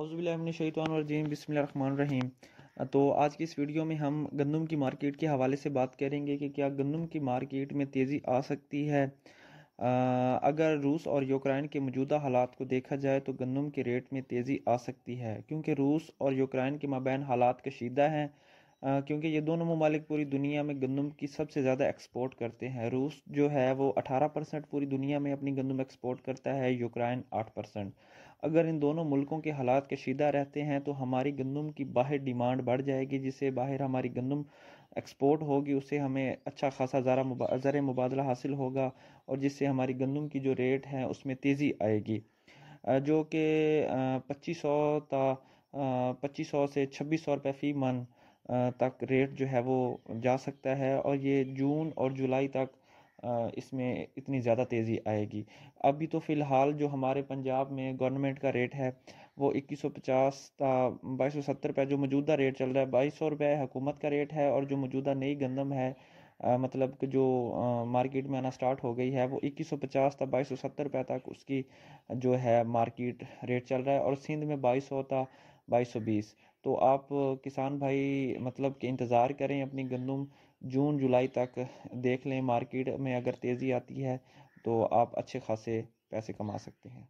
अवज़बिल्लिनशैतवानरजीम बसमीम तो आज की इस वीडियो में हम गंदम की मार्केट के हवाले से बात करेंगे कि क्या गंदम की मार्केट में तेज़ी आ सकती है आ, अगर रूस और यूक्रेन के मौजूदा हालात को देखा जाए तो गंदम के रेट में तेज़ी आ सकती है क्योंकि रूस और यूक्रेन के मबैन हालात कशीदा हैं क्योंकि ये दोनों ममालिक पूरी दुनिया में गंदम की सबसे ज़्यादा एक्सपोर्ट करते हैं रूस जो है वो 18 परसेंट पूरी दुनिया में अपनी गंदम एक्सपोर्ट करता है यूक्रेन 8 परसेंट अगर इन दोनों मुल्कों के हालात कशीदा रहते हैं तो हमारी गंदम की बाहर डिमांड बढ़ जाएगी जिससे बाहर हमारी गंदम एक्सपोर्ट होगी उससे हमें अच्छा खासा ज़रा ज़र मुबादला हासिल होगा और जिससे हमारी गंदम की जो रेट है उसमें तेज़ी आएगी जो कि पच्चीस सौ पच्चीस सौ से छब्बीस सौ रुपये फ़ी मन तक रेट जो है वो जा सकता है और ये जून और जुलाई तक इसमें इतनी ज़्यादा तेज़ी आएगी अभी तो फ़िलहाल जो हमारे पंजाब में गवर्नमेंट का रेट है वो 2150 था बाईस सौ सत्तर रुपये जो मौजूदा रेट चल रहा है बाईस सौ रुपये हुकूमत का रेट है और जो मौजूदा नई गंदम है आ, मतलब कि जो आ, मार्केट में आना स्टार्ट हो गई है वो 2150 था 2270 रुपए तक उसकी जो है मार्केट रेट चल रहा है और सिंध में 2200 था बाईस सौ बीस तो आप किसान भाई मतलब कि इंतज़ार करें अपनी गंदम जून जुलाई तक देख लें मार्केट में अगर तेज़ी आती है तो आप अच्छे खासे पैसे कमा सकते हैं